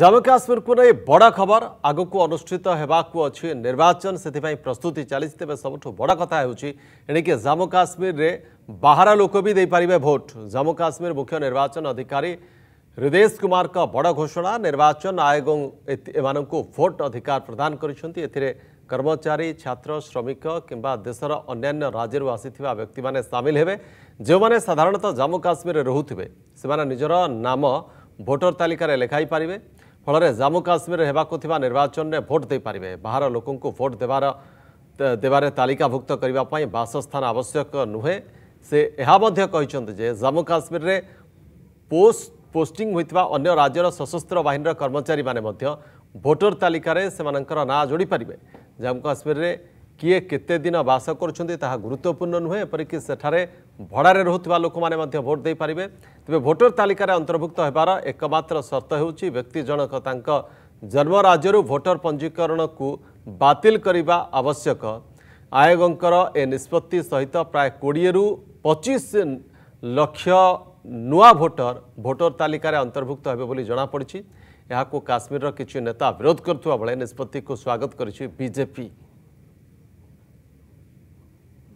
ଜାମ୍ମୁ କାଶ୍ମୀରକୁ ନେଇ ବଡ଼ ଖବର ଆଗକୁ ଅନୁଷ୍ଠିତ ହେବାକୁ ଅଛି ନିର୍ବାଚନ ସେଥିପାଇଁ ପ୍ରସ୍ତୁତି ଚାଲିଛି ତେବେ ସବୁଠୁ ବଡ଼ କଥା ହେଉଛି ଏଣିକି ଜାମ୍ମୁ କାଶ୍ମୀରରେ ବାହାର ଲୋକ ବି ଦେଇପାରିବେ ଭୋଟ ଜାମ୍ମୁ କାଶ୍ମୀର ମୁଖ୍ୟ ନିର୍ବାଚନ ଅଧିକାରୀ ହୃଦେଶ କୁମାରଙ୍କ ବଡ଼ ଘୋଷଣା ନିର୍ବାଚନ ଆୟୋଗ ଏମାନଙ୍କୁ ଭୋଟ ଅଧିକାର ପ୍ରଦାନ କରିଛନ୍ତି ଏଥିରେ କର୍ମଚାରୀ ଛାତ୍ର ଶ୍ରମିକ କିମ୍ବା ଦେଶର ଅନ୍ୟାନ୍ୟ ରାଜ୍ୟରୁ ଆସିଥିବା ବ୍ୟକ୍ତିମାନେ ସାମିଲ ହେବେ ଯେଉଁମାନେ ସାଧାରଣତଃ ଜାମ୍ମୁ କାଶ୍ମୀରରେ ରହୁଥିବେ ସେମାନେ ନିଜର ନାମ ଭୋଟର ତାଲିକାରେ ଲେଖାଇ ପାରିବେ ଫଳରେ ଜାମ୍ମୁ କାଶ୍ମୀରରେ ହେବାକୁ ଥିବା ନିର୍ବାଚନରେ ଭୋଟ୍ ଦେଇପାରିବେ ବାହାର ଲୋକଙ୍କୁ ଭୋଟ୍ ଦେବାର ଦେବାରେ ତାଲିକାଭୁକ୍ତ କରିବା ପାଇଁ ବାସସ୍ଥାନ ଆବଶ୍ୟକ ନୁହେଁ ସେ ଏହା ମଧ୍ୟ କହିଛନ୍ତି ଯେ ଜାମ୍ମୁ କାଶ୍ମୀରରେ ପୋଷ୍ଟ ପୋଷ୍ଟିଂ ହୋଇଥିବା ଅନ୍ୟ ରାଜ୍ୟର ସଶସ୍ତ୍ର ବାହିନୀର କର୍ମଚାରୀମାନେ ମଧ୍ୟ ଭୋଟର ତାଲିକାରେ ସେମାନଙ୍କର ନାଁ ଯୋଡ଼ିପାରିବେ ଜାମ୍ମୁ କାଶ୍ମୀରରେ କିଏ କେତେ ଦିନ ବାସ କରୁଛନ୍ତି ତାହା ଗୁରୁତ୍ୱପୂର୍ଣ୍ଣ ନୁହେଁ ଏପରିକି ସେଠାରେ ଭଡ଼ାରେ ରହୁଥିବା ଲୋକମାନେ ମଧ୍ୟ ଭୋଟ ଦେଇପାରିବେ ତେବେ ଭୋଟର ତାଲିକାରେ ଅନ୍ତର୍ଭୁକ୍ତ ହେବାର ଏକମାତ୍ର ସର୍ତ୍ତ ହେଉଛି ବ୍ୟକ୍ତି ଜଣକ ତାଙ୍କ ଜନ୍ମ ରାଜ୍ୟରୁ ଭୋଟର ପଞ୍ଜୀକରଣକୁ ବାତିଲ କରିବା ଆବଶ୍ୟକ ଆୟୋଗଙ୍କର ଏ ନିଷ୍ପତ୍ତି ସହିତ ପ୍ରାୟ କୋଡ଼ିଏରୁ ପଚିଶ ଲକ୍ଷ ନୂଆ ଭୋଟର ଭୋଟର ତାଲିକାରେ ଅନ୍ତର୍ଭୁକ୍ତ ହେବେ ବୋଲି ଜଣାପଡ଼ିଛି ଏହାକୁ କାଶ୍ମୀରର କିଛି ନେତା ବିରୋଧ କରୁଥିବା ବେଳେ ନିଷ୍ପତ୍ତିକୁ ସ୍ୱାଗତ କରିଛି ବିଜେପି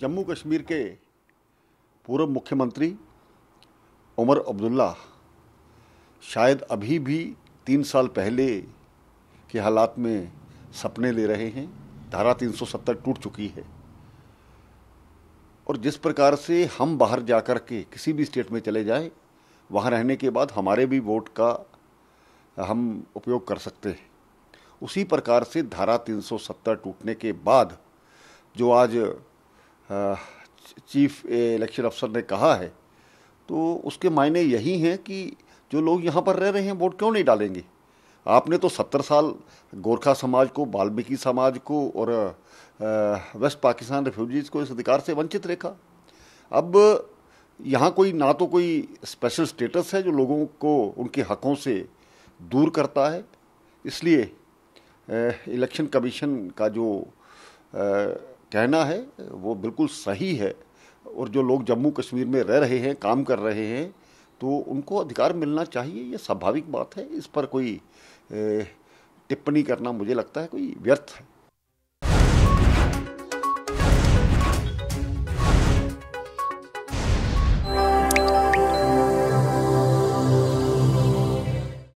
जम्मू कश्मीर के पूर्व मुख्यमंत्री उमर अब्दुल्ला शायद अभी भी तीन साल पहले के हालात में सपने ले रहे हैं धारा 370 टूट चुकी है और जिस प्रकार से हम बाहर जा कर के किसी भी स्टेट में चले जाएं वहाँ रहने के बाद हमारे भी वोट का हम उपयोग कर सकते हैं उसी प्रकार से धारा 370 टूटने के बाद जो आज चीफ इलेक्शन अफसर ने कहा है तो उसके मायने यही हैं कि जो लोग यहाँ पर रह रहे हैं वोट क्यों नहीं डालेंगे आपने तो सत्तर साल गोरखा समाज को बाल्मीकि समाज को और वेस्ट पाकिस्तान रेफ्यूजीज़ को इस अधिकार से वंचित रखा अब यहाँ कोई ना तो कोई स्पेशल स्टेटस है जो लोगों को उनके हकों से दूर करता है इसलिए इलेक्शन कमीशन का जो कहना है वो बिल्कुल सही है और जो लोग जम्मू कश्मीर में रह रहे हैं काम कर रहे हैं तो उनको अधिकार मिलना चाहिए ये स्वाभाविक बात है इस पर कोई टिप्पणी करना मुझे लगता है कोई व्यर्थ है